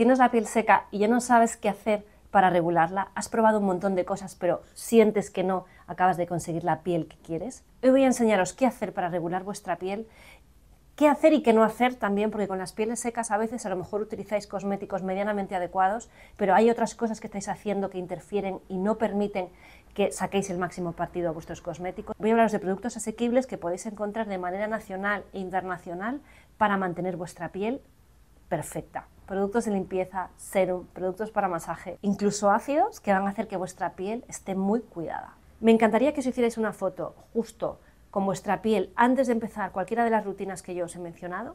tienes la piel seca y ya no sabes qué hacer para regularla, has probado un montón de cosas pero sientes que no acabas de conseguir la piel que quieres. Hoy voy a enseñaros qué hacer para regular vuestra piel, qué hacer y qué no hacer también, porque con las pieles secas a veces a lo mejor utilizáis cosméticos medianamente adecuados, pero hay otras cosas que estáis haciendo que interfieren y no permiten que saquéis el máximo partido a vuestros cosméticos. Voy a hablaros de productos asequibles que podéis encontrar de manera nacional e internacional para mantener vuestra piel perfecta productos de limpieza, serum, productos para masaje, incluso ácidos que van a hacer que vuestra piel esté muy cuidada. Me encantaría que os hicierais una foto justo con vuestra piel antes de empezar cualquiera de las rutinas que yo os he mencionado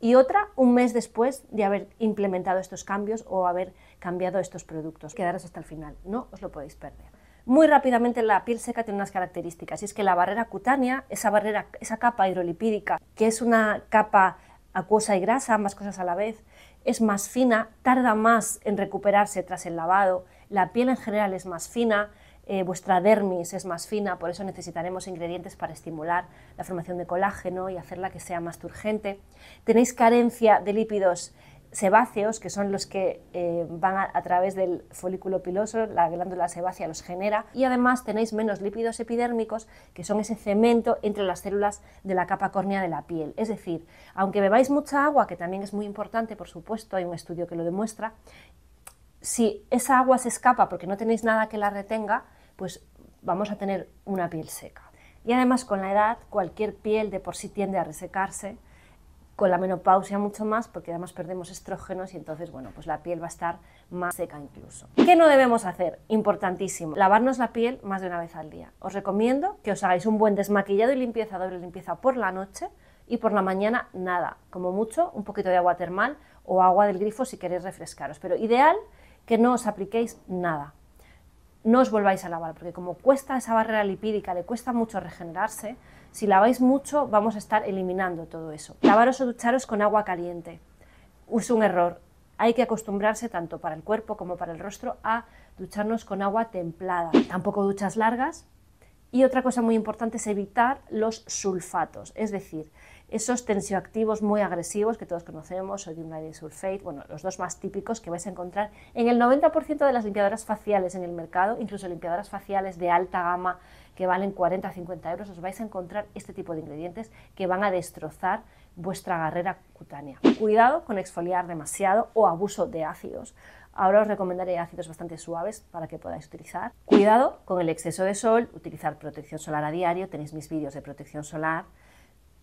y otra un mes después de haber implementado estos cambios o haber cambiado estos productos. Quedaros hasta el final, no os lo podéis perder. Muy rápidamente la piel seca tiene unas características y es que la barrera cutánea, esa barrera, esa capa hidrolipídica, que es una capa acuosa y grasa, ambas cosas a la vez, es más fina, tarda más en recuperarse tras el lavado, la piel en general es más fina, eh, vuestra dermis es más fina, por eso necesitaremos ingredientes para estimular la formación de colágeno y hacerla que sea más turgente. Tenéis carencia de lípidos sebáceos, que son los que eh, van a, a, través del folículo piloso, la glándula sebácea los genera, y además tenéis menos lípidos epidérmicos, que son ese cemento entre las células de la capa córnea de la piel. Es decir, aunque bebáis mucha agua, que también es muy importante, por supuesto, hay un estudio que lo demuestra, si esa agua se escapa porque no tenéis nada que la retenga, pues vamos a tener una piel seca. Y además con la edad cualquier piel de por sí tiende a resecarse, con la menopausia mucho más porque además perdemos estrógenos y entonces, bueno, pues la piel va a estar más seca incluso. ¿Qué no debemos hacer? Importantísimo, lavarnos la piel más de una vez al día. Os recomiendo que os hagáis un buen desmaquillado y limpieza, doble limpieza por la noche y por la mañana nada, como mucho un poquito de agua termal o agua del grifo si queréis refrescaros, pero ideal que no os apliquéis nada. No os volváis a lavar porque como cuesta esa barrera lipídica, le cuesta mucho regenerarse, si laváis mucho, vamos a estar eliminando todo eso. Lavaros o ducharos con agua caliente. Es un error. Hay que acostumbrarse tanto para el cuerpo como para el rostro a ducharnos con agua templada. Tampoco duchas largas. Y otra cosa muy importante es evitar los sulfatos, es decir, esos tensioactivos muy agresivos que todos conocemos, sodium sulfate, bueno, los dos más típicos que vais a encontrar en el 90% de las limpiadoras faciales en el mercado, incluso limpiadoras faciales de alta gama que valen 40 o 50 euros, os vais a encontrar este tipo de ingredientes que van a destrozar vuestra carrera cutánea. Cuidado con exfoliar demasiado o abuso de ácidos. Ahora os recomendaré ácidos bastante suaves para que podáis utilizar. Cuidado con el exceso de sol, utilizar protección solar a diario, tenéis mis vídeos de protección solar.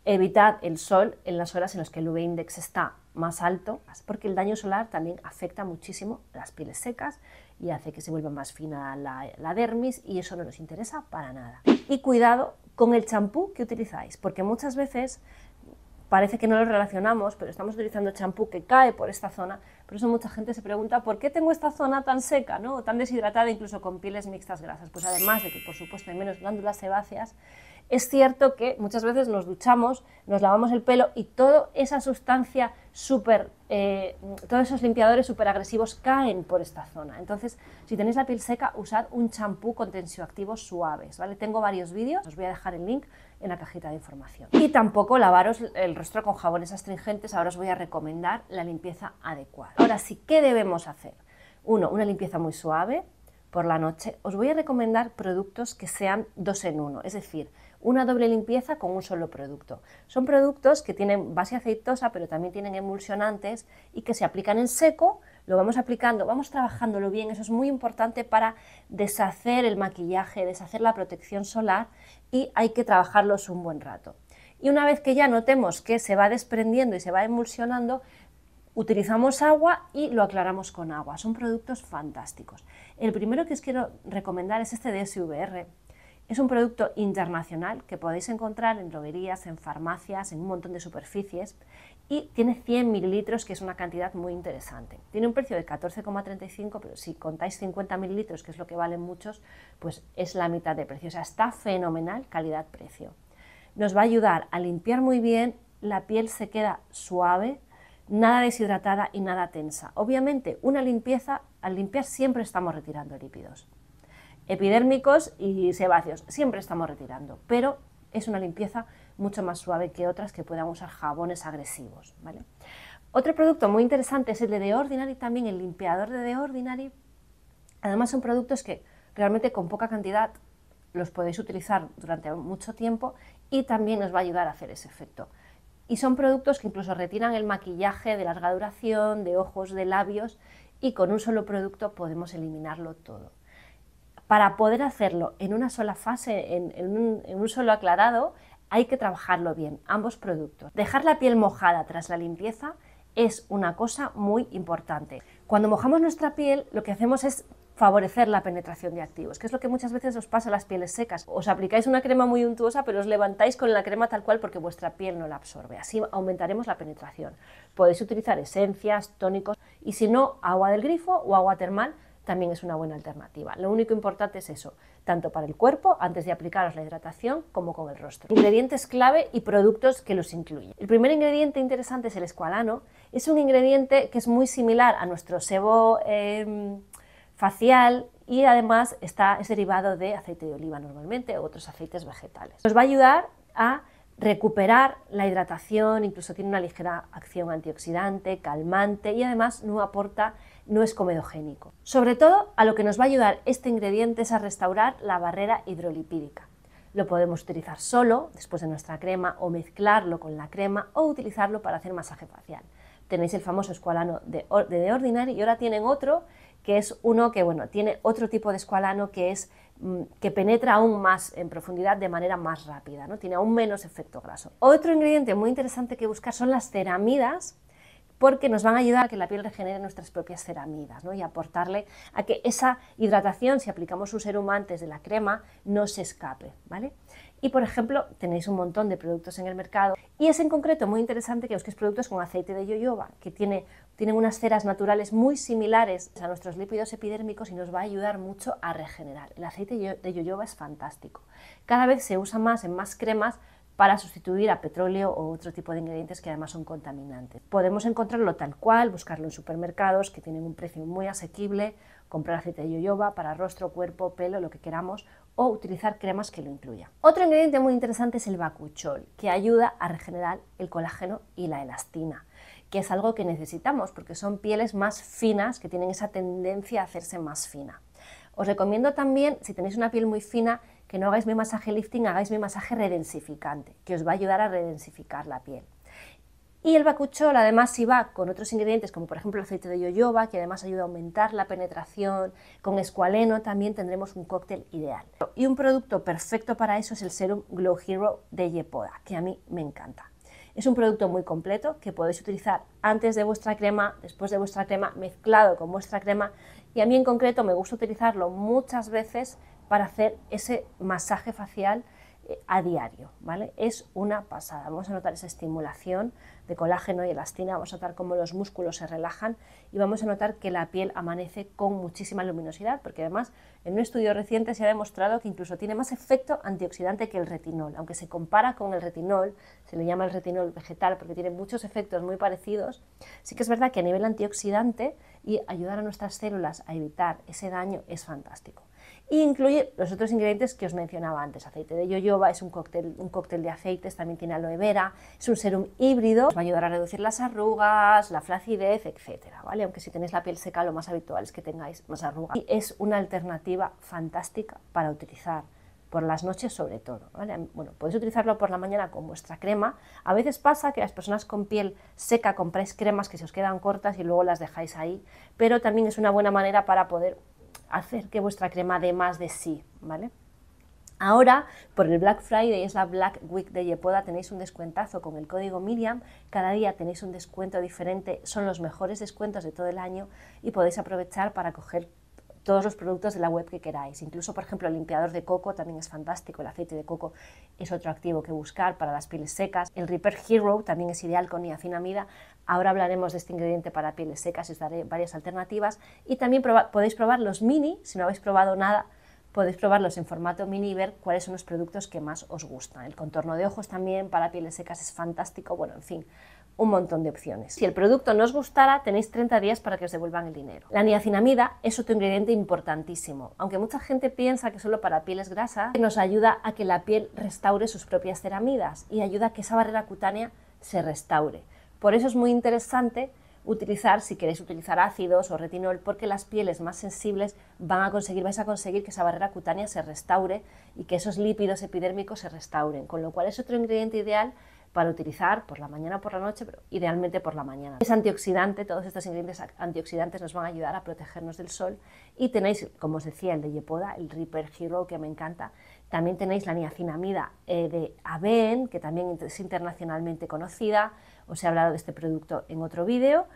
Evitad el sol en las horas en las que el UV-index está más alto, porque el daño solar también afecta muchísimo las pieles secas y hace que se vuelva más fina la, dermis y eso no nos interesa para nada. Y cuidado con el champú que utilizáis, porque muchas veces parece que no lo relacionamos, pero estamos utilizando champú que cae por esta zona. Por eso mucha gente se pregunta, ¿por qué tengo esta zona tan seca, ¿no? tan deshidratada, incluso con pieles mixtas grasas? Pues además de que, por supuesto, hay menos glándulas sebáceas, es cierto que muchas veces nos duchamos, nos lavamos el pelo y toda esa sustancia súper, eh, todos esos limpiadores súper agresivos caen por esta zona. Entonces, si tenéis la piel seca, usad un champú con tensioactivos suaves, ¿vale? Tengo varios vídeos, os voy a dejar el link en la cajita de información. Y tampoco lavaros el rostro con jabones astringentes, ahora os voy a recomendar la limpieza adecuada. Ahora sí, ¿qué debemos hacer? Uno, una limpieza muy suave por la noche. Os voy a recomendar productos que sean dos en uno, es decir, una doble limpieza con un solo producto. Son productos que tienen base aceitosa, pero también tienen emulsionantes y que se aplican en seco, lo vamos aplicando, vamos trabajándolo bien, eso es muy importante para deshacer el maquillaje, deshacer la protección solar y hay que trabajarlos un buen rato. Y una vez que ya notemos que se va desprendiendo y se va emulsionando, utilizamos agua y lo aclaramos con agua. Son productos fantásticos. El primero que os quiero recomendar es este de SVR es un producto internacional que podéis encontrar en droguerías, en farmacias, en un montón de superficies y tiene 100 mililitros, que es una cantidad muy interesante. Tiene un precio de 14,35, pero si contáis 50 mililitros, que es lo que valen muchos, pues es la mitad de precio. O sea, está fenomenal calidad-precio. Nos va a ayudar a limpiar muy bien, la piel se queda suave, nada deshidratada y nada tensa. Obviamente, una limpieza, al limpiar siempre estamos retirando lípidos epidérmicos y sebáceos. Siempre estamos retirando, pero es una limpieza mucho más suave que otras que puedan usar jabones agresivos. Otro producto muy interesante es el de The Ordinary, también el limpiador de The Ordinary. Además son productos que realmente con poca cantidad los podéis utilizar durante mucho tiempo y también os va a ayudar a hacer ese efecto. Y son productos que incluso retiran el maquillaje de larga duración, de ojos, de labios y con un solo producto podemos eliminarlo todo. Para poder hacerlo en una sola fase, en, un, un solo aclarado, hay que trabajarlo bien, ambos productos. Dejar la piel mojada tras la limpieza es una cosa muy importante. Cuando mojamos nuestra piel, lo que hacemos es favorecer la penetración de activos, que es lo que muchas veces os pasa a las pieles secas. Os aplicáis una crema muy untuosa, pero os levantáis con la crema tal cual porque vuestra piel no la absorbe. Así aumentaremos la penetración. Podéis utilizar esencias, tónicos y si no, agua del grifo o agua termal también es una buena alternativa. Lo único importante es eso, tanto para el cuerpo, antes de aplicaros la hidratación, como con el rostro. Ingredientes clave y productos que los incluyen. El primer ingrediente interesante es el escualano. Es un ingrediente que es muy similar a nuestro sebo em, facial y además está, es derivado de aceite de oliva normalmente o otros aceites vegetales. Nos va a ayudar a recuperar la hidratación, incluso tiene una ligera acción antioxidante, calmante y además no aporta no es comedogénico. Sobre todo, a lo que nos va a ayudar este ingrediente es a restaurar la barrera hidrolipídica. Lo podemos utilizar solo, después de nuestra crema, o mezclarlo con la crema, o utilizarlo para hacer masaje facial. Tenéis el famoso escualano de, de, Ordinary y ahora tienen otro que es uno que bueno, tiene otro tipo de escualano que es mm, que penetra aún más en profundidad de manera más rápida, ¿no? tiene aún menos efecto graso. Otro ingrediente muy interesante que buscar son las ceramidas, porque nos van a ayudar a que la piel regenere nuestras propias ceramidas ¿no? y aportarle a que esa hidratación, si aplicamos un serum antes de la crema, no se escape. ¿vale? Y por ejemplo, tenéis un montón de productos en el mercado y es en concreto muy interesante que busquéis productos con aceite de yoyoba, que tiene, tienen unas ceras naturales muy similares a nuestros lípidos epidérmicos y nos va a ayudar mucho a regenerar. El aceite de yoyoba es fantástico. Cada vez se usa más en más cremas para sustituir a petróleo o otro tipo de ingredientes que además son contaminantes. Podemos encontrarlo tal cual, buscarlo en supermercados que tienen un precio muy asequible, comprar aceite de yoyoba para rostro, cuerpo, pelo, lo que queramos, o utilizar cremas que lo incluyan. Otro ingrediente muy interesante es el bacuchol, que ayuda a regenerar el colágeno y la elastina que es algo que necesitamos porque son pieles más finas, que tienen esa tendencia a hacerse más fina. Os recomiendo también, si tenéis una piel muy fina, que no hagáis mi masaje lifting, hagáis mi masaje redensificante, que os va a ayudar a redensificar la piel. Y el bacuchol además si va con otros ingredientes como por ejemplo el aceite de yoyoba, que además ayuda a aumentar la penetración, con escualeno también tendremos un cóctel ideal. Y un producto perfecto para eso es el Serum Glow Hero de Yepoda, que a mí me encanta. Es un producto muy completo que podéis utilizar antes de vuestra crema, después de vuestra crema, mezclado con vuestra crema y a mí en concreto me gusta utilizarlo muchas veces para hacer ese masaje facial eh, a diario, ¿vale? Es una pasada. Vamos a notar esa estimulación de colágeno y elastina, vamos a notar cómo los músculos se relajan y vamos a notar que la piel amanece con muchísima luminosidad, porque además en un estudio reciente se ha demostrado que incluso tiene más efecto antioxidante que el retinol, aunque se compara con el retinol, se le llama el retinol vegetal porque tiene muchos efectos muy parecidos, sí que es verdad que a nivel antioxidante y ayudar a nuestras células a evitar ese daño es fantástico. Y incluye los otros ingredientes que os mencionaba antes. Aceite de yoyoba, es un cóctel, un cóctel de aceites, también tiene aloe vera, es un serum híbrido, va a ayudar a reducir las arrugas, la flacidez, etc. ¿vale? Aunque si tenéis la piel seca, lo más habitual es que tengáis más arrugas. Y es una alternativa fantástica para utilizar por las noches sobre todo. Bueno, podéis utilizarlo por la mañana con vuestra crema. A veces pasa que las personas con piel seca compráis cremas que se os quedan cortas y luego las dejáis ahí, pero también es una buena manera para poder hacer que vuestra crema dé más de sí, ¿vale? Ahora, por el Black Friday, es la Black Week de Yepoda, tenéis un descuentazo con el código Miriam. Cada día tenéis un descuento diferente, son los mejores descuentos de todo el año y podéis aprovechar para coger todos los productos de la web que queráis. Incluso, por ejemplo, el limpiador de coco también es fantástico, el aceite de coco es otro activo que buscar para las pieles secas. El Reaper Hero también es ideal con niacinamida. Ahora hablaremos de este ingrediente para pieles secas y os daré varias alternativas. Y también podéis probar los mini, si no habéis probado nada, podéis probarlos en formato mini y ver cuáles son los productos que más os gustan. El contorno de ojos también para pieles secas es fantástico, bueno, en fin, un montón de opciones. Si el producto no os gustara, tenéis 30 días para que os devuelvan el dinero. La niacinamida es otro ingrediente importantísimo, aunque mucha gente piensa que solo para pieles grasas, nos ayuda a que la piel restaure sus propias ceramidas y ayuda a que esa barrera cutánea se restaure. Por eso es muy interesante utilizar, si queréis utilizar ácidos o retinol, porque las pieles más sensibles van a conseguir, vais a conseguir que esa barrera cutánea se restaure y que esos lípidos epidérmicos se restauren, con lo cual es otro ingrediente ideal para utilizar por la mañana o por la noche, pero idealmente por la mañana. Es antioxidante, todos estos ingredientes antioxidantes nos van a ayudar a protegernos del sol y tenéis, como os decía, el de Yepoda, el Reaper Hero, que me encanta, también tenéis la niacinamida eh, de Aven, que también es internacionalmente conocida. Os he hablado de este producto en otro vídeo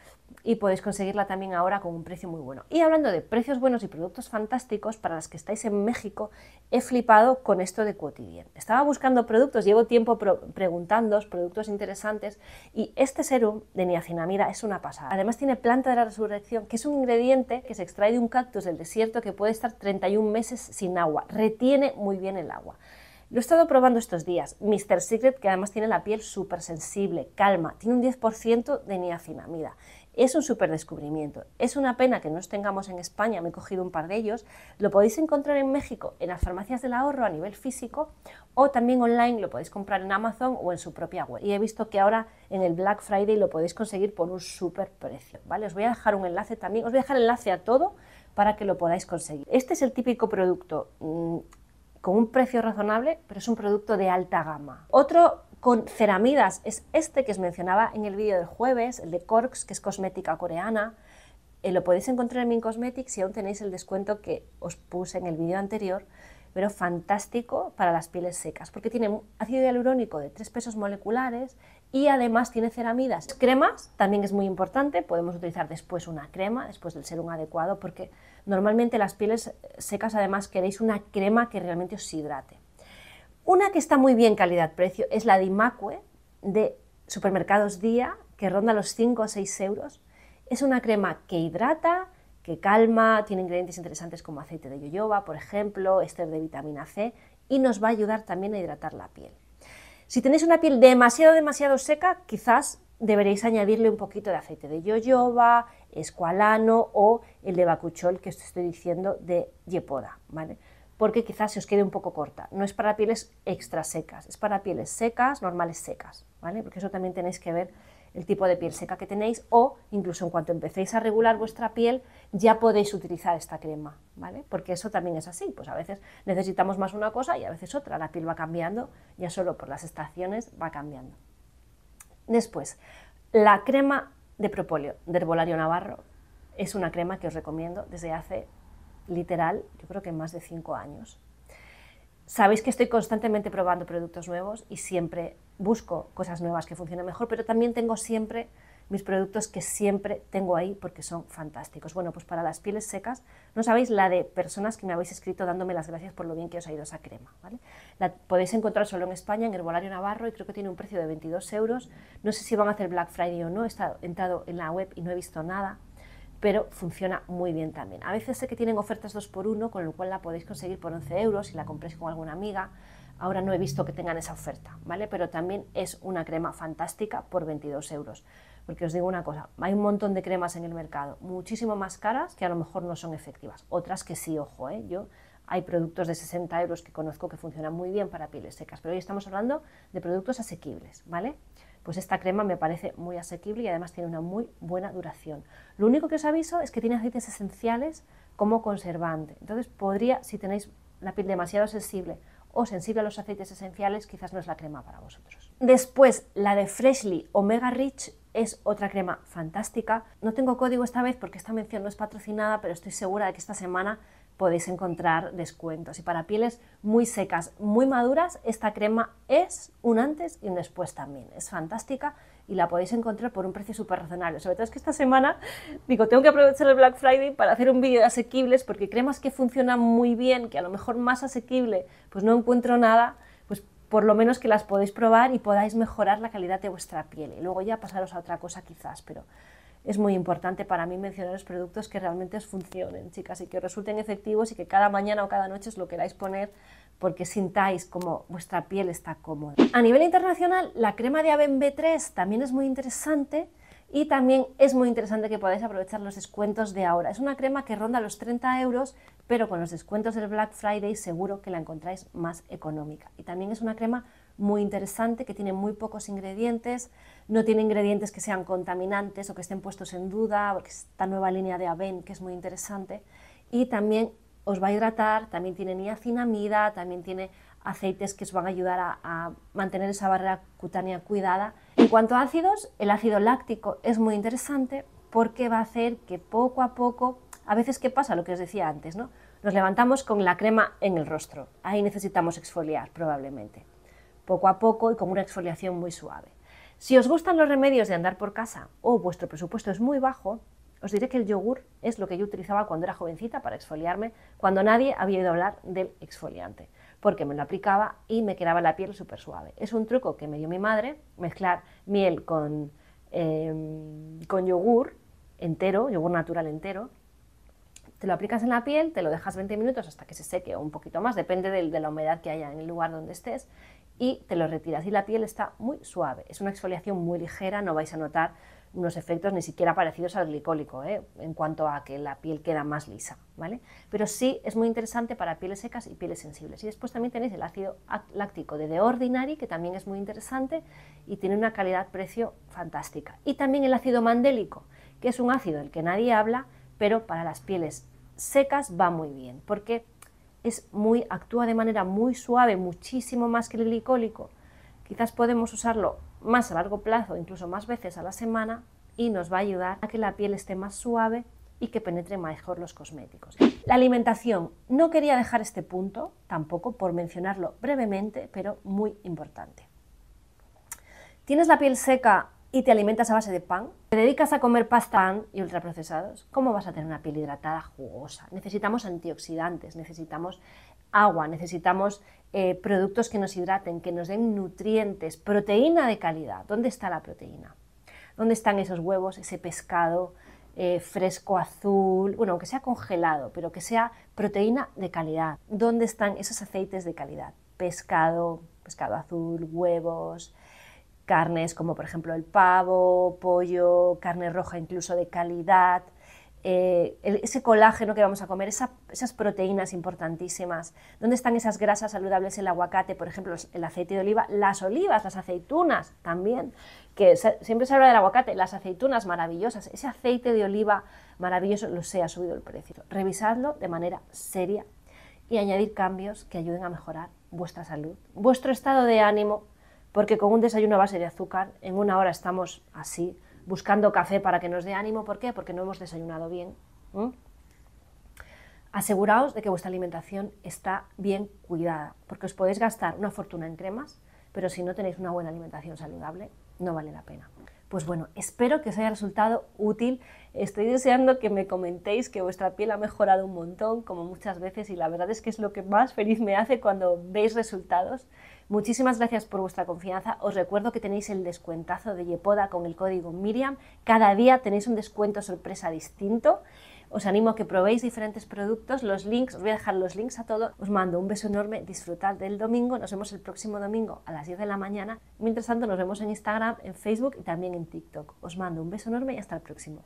y podéis conseguirla también ahora con un precio muy bueno. Y hablando de precios buenos y productos fantásticos, para las que estáis en México, he flipado con esto de Quotidien. Estaba buscando productos, llevo tiempo preguntándoos productos interesantes y este serum de niacinamida es una pasada. Además tiene planta de la resurrección, que es un ingrediente que se extrae de un cactus del desierto que puede estar 31 meses sin agua. Retiene muy bien el el agua. Lo he estado probando estos días. Mr. Secret, que además tiene la piel súper sensible, calma, tiene un 10% de niacinamida. Es un súper descubrimiento. Es una pena que no os tengamos en España, me he cogido un par de ellos. Lo podéis encontrar en México en las farmacias del ahorro a nivel físico o también online lo podéis comprar en Amazon o en su propia web. Y he visto que ahora en el Black Friday lo podéis conseguir por un súper precio. ¿vale? Os voy a dejar un enlace también, os voy a dejar enlace a todo para que lo podáis conseguir. Este es el típico producto mm, con un precio razonable, pero es un producto de alta gama. Otro con ceramidas es este que os mencionaba en el vídeo del jueves, el de Corks, que es cosmética coreana. Eh, lo podéis encontrar en Min Cosmetics si aún tenéis el descuento que os puse en el vídeo anterior, pero fantástico para las pieles secas, porque tiene ácido hialurónico de 3 pesos moleculares y además tiene ceramidas. Cremas también es muy importante, podemos utilizar después una crema, después del serum adecuado, porque Normalmente las pieles secas además queréis una crema que realmente os hidrate. Una que está muy bien calidad-precio es la de de Supermercados Día, que ronda los 5 o 6 euros. Es una crema que hidrata, que calma, tiene ingredientes interesantes como aceite de yoyoba, por ejemplo, ester de vitamina C y nos va a ayudar también a hidratar la piel. Si tenéis una piel demasiado, demasiado seca, quizás deberéis añadirle un poquito de aceite de yoyoba, escualano o el de bacuchol que os estoy diciendo de yepoda, ¿vale? Porque quizás se os quede un poco corta. No es para pieles extra secas, es para pieles secas, normales secas, ¿vale? Porque eso también tenéis que ver el tipo de piel seca que tenéis o incluso en cuanto empecéis a regular vuestra piel ya podéis utilizar esta crema, ¿vale? Porque eso también es así, pues a veces necesitamos más una cosa y a veces otra, la piel va cambiando, ya solo por las estaciones va cambiando. Después, la crema de propóleo, de Herbolario Navarro. Es una crema que os recomiendo desde hace literal, yo creo que más de cinco años. Sabéis que estoy constantemente probando productos nuevos y siempre busco cosas nuevas que funcionen mejor, pero también tengo siempre mis productos que siempre tengo ahí porque son fantásticos. Bueno, pues para las pieles secas, no sabéis la de personas que me habéis escrito dándome las gracias por lo bien que os ha ido esa crema. ¿vale? La podéis encontrar solo en España, en Herbolario Navarro, y creo que tiene un precio de 22 euros. No sé si van a hacer Black Friday o no, he estado, entrado en la web y no he visto nada pero funciona muy bien también. A veces sé que tienen ofertas 2 por 1 con lo cual la podéis conseguir por 11 euros si la compréis con alguna amiga. Ahora no he visto que tengan esa oferta, ¿vale? Pero también es una crema fantástica por 22 euros. Porque os digo una cosa, hay un montón de cremas en el mercado, muchísimo más caras que a lo mejor no son efectivas. Otras que sí, ojo, ¿eh? yo hay productos de 60 euros que conozco que funcionan muy bien para pieles secas, pero hoy estamos hablando de productos asequibles, ¿vale? Pues esta crema me parece muy asequible y además tiene una muy buena duración. Lo único que os aviso es que tiene aceites esenciales como conservante. Entonces podría, si tenéis la piel demasiado sensible o sensible a los aceites esenciales, quizás no es la crema para vosotros. Después, la de Freshly Omega Rich es otra crema fantástica. No tengo código esta vez porque esta mención no es patrocinada, pero estoy segura de que esta semana podéis encontrar descuentos. Y para pieles muy secas, muy maduras, esta crema es un antes y un después también. Es fantástica y la podéis encontrar por un precio súper razonable. Sobre todo es que esta semana, digo, tengo que aprovechar el Black Friday para hacer un vídeo de asequibles porque cremas que funcionan muy bien, que a lo mejor más asequible, pues no encuentro nada por lo menos que las podéis probar y podáis mejorar la calidad de vuestra piel. Y luego ya pasaros a otra cosa quizás, pero es muy importante para mí mencionar los productos que realmente os funcionen, chicas, y que resulten efectivos y que cada mañana o cada noche os lo queráis poner porque sintáis como vuestra piel está cómoda. A nivel internacional, la crema de Aven B3 también es muy interesante y también es muy interesante que podáis aprovechar los descuentos de ahora. Es una crema que ronda los 30 euros, pero con los descuentos del Black Friday seguro que la encontráis más económica. Y también es una crema muy interesante que tiene muy pocos ingredientes, no tiene ingredientes que sean contaminantes o que estén puestos en duda, esta nueva línea de Aven que es muy interesante. Y también os va a hidratar, también tiene niacinamida, también tiene aceites que os van a ayudar a, a mantener esa barrera cutánea cuidada en cuanto a ácidos, el ácido láctico es muy interesante porque va a hacer que poco a poco, a veces qué pasa, lo que os decía antes, ¿no? Nos levantamos con la crema en el rostro. Ahí necesitamos exfoliar probablemente. Poco a poco y con una exfoliación muy suave. Si os gustan los remedios de andar por casa o vuestro presupuesto es muy bajo, os diré que el yogur es lo que yo utilizaba cuando era jovencita para exfoliarme, cuando nadie había oído hablar del exfoliante porque me lo aplicaba y me quedaba la piel súper suave. Es un truco que me dio mi madre, mezclar miel con, em, con yogur entero, yogur natural entero. Te lo aplicas en la piel, te lo dejas 20 minutos hasta que se seque o un poquito más, depende de la humedad que haya en el lugar donde estés, y te lo retiras. Y la piel está muy suave. Es una exfoliación muy ligera, no vais a notar unos efectos ni siquiera parecidos al glicólico, ¿eh? en cuanto a que la piel queda más lisa, ¿vale? Pero sí es muy interesante para pieles secas y pieles sensibles. Y después también tenéis el ácido láctico de The Ordinary, que también es muy interesante y tiene una calidad-precio fantástica. Y también el ácido mandélico, que es un ácido del que nadie habla, pero para las pieles secas va muy bien, porque es muy, actúa de manera muy suave, muchísimo más que el glicólico. Quizás podemos usarlo más a largo plazo, incluso más veces a la semana, y nos va a ayudar a que la piel esté más suave y que penetre mejor los cosméticos. La alimentación. No quería dejar este punto tampoco por mencionarlo brevemente, pero muy importante. ¿Tienes la piel seca y te alimentas a base de pan, te dedicas a comer pasta, y ultraprocesados, ¿cómo vas a tener una piel hidratada jugosa? Necesitamos antioxidantes, necesitamos agua, necesitamos eh, productos que nos hidraten, que nos den nutrientes, proteína de calidad. ¿Dónde está la proteína? ¿Dónde están esos huevos, ese pescado eh, fresco, azul? Bueno, aunque sea congelado, pero que sea proteína de calidad. ¿Dónde están esos aceites de calidad? Pescado, pescado azul, huevos, carnes como por ejemplo el pavo, pollo, carne roja incluso de calidad, eh, ese colágeno que vamos a comer, esas proteínas importantísimas, dónde están esas grasas saludables, el aguacate, por ejemplo, el aceite de oliva, las olivas, las aceitunas también, que siempre se habla del aguacate, las aceitunas maravillosas, ese aceite de oliva maravilloso, lo sé, ha subido el precio. Revisadlo de manera seria y añadir cambios que ayuden a mejorar vuestra salud, vuestro estado de ánimo porque con un desayuno a base de azúcar en una hora estamos así, buscando café para que nos dé ánimo. ¿Por qué? Porque no hemos desayunado bien. Aseguraos de que vuestra alimentación está bien cuidada, porque os podéis gastar una fortuna en cremas, pero si no tenéis una buena alimentación saludable, no vale la pena. Pues bueno, espero que os haya resultado útil. Estoy deseando que me comentéis que vuestra piel ha mejorado un montón, como muchas veces, y la verdad es que es lo que más feliz me hace cuando veis resultados. Muchísimas gracias por vuestra confianza. Os recuerdo que tenéis el descuentazo de Yepoda con el código Miriam. Cada día tenéis un descuento sorpresa distinto. Os animo a que probéis diferentes productos, los links, os voy a dejar los links a todo. Os mando un beso enorme, disfrutad del domingo, nos vemos el próximo domingo a las 10 de la mañana. Mientras tanto nos vemos en Instagram, en Facebook y también en TikTok. Os mando un beso enorme y hasta el próximo.